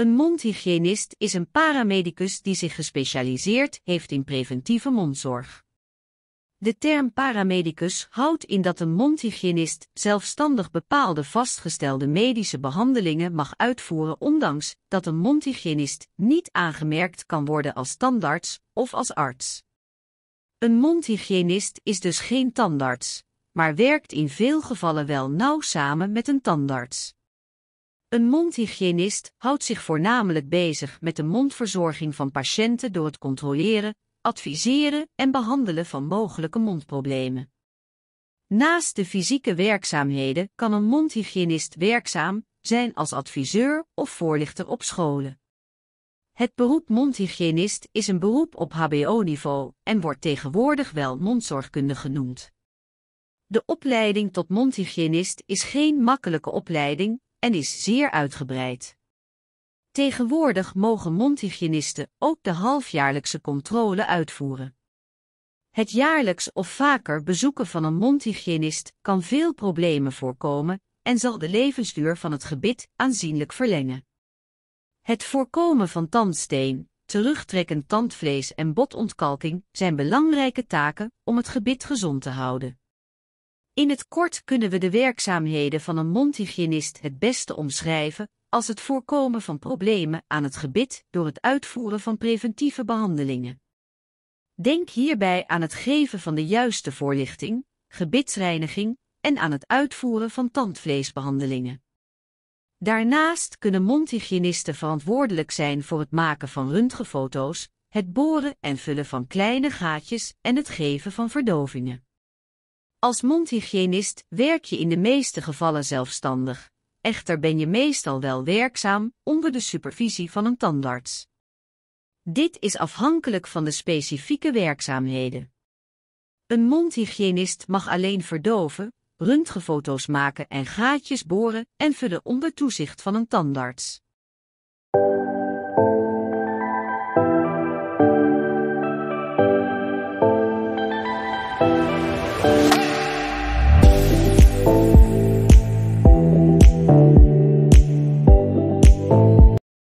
Een mondhygiënist is een paramedicus die zich gespecialiseerd heeft in preventieve mondzorg. De term paramedicus houdt in dat een mondhygiënist zelfstandig bepaalde vastgestelde medische behandelingen mag uitvoeren, ondanks dat een mondhygiënist niet aangemerkt kan worden als tandarts of als arts. Een mondhygiënist is dus geen tandarts, maar werkt in veel gevallen wel nauw samen met een tandarts. Een mondhygiënist houdt zich voornamelijk bezig met de mondverzorging van patiënten door het controleren, adviseren en behandelen van mogelijke mondproblemen. Naast de fysieke werkzaamheden kan een mondhygiënist werkzaam zijn als adviseur of voorlichter op scholen. Het beroep mondhygiënist is een beroep op HBO-niveau en wordt tegenwoordig wel mondzorgkunde genoemd. De opleiding tot mondhygiënist is geen makkelijke opleiding en is zeer uitgebreid. Tegenwoordig mogen mondhygiënisten ook de halfjaarlijkse controle uitvoeren. Het jaarlijks of vaker bezoeken van een mondhygiënist kan veel problemen voorkomen en zal de levensduur van het gebit aanzienlijk verlengen. Het voorkomen van tandsteen, terugtrekkend tandvlees en botontkalking zijn belangrijke taken om het gebit gezond te houden. In het kort kunnen we de werkzaamheden van een mondhygiënist het beste omschrijven als het voorkomen van problemen aan het gebit door het uitvoeren van preventieve behandelingen. Denk hierbij aan het geven van de juiste voorlichting, gebitsreiniging en aan het uitvoeren van tandvleesbehandelingen. Daarnaast kunnen mondhygiënisten verantwoordelijk zijn voor het maken van röntgenfoto's, het boren en vullen van kleine gaatjes en het geven van verdovingen. Als mondhygiënist werk je in de meeste gevallen zelfstandig, echter ben je meestal wel werkzaam onder de supervisie van een tandarts. Dit is afhankelijk van de specifieke werkzaamheden. Een mondhygiënist mag alleen verdoven, röntgenfoto's maken en gaatjes boren en vullen onder toezicht van een tandarts.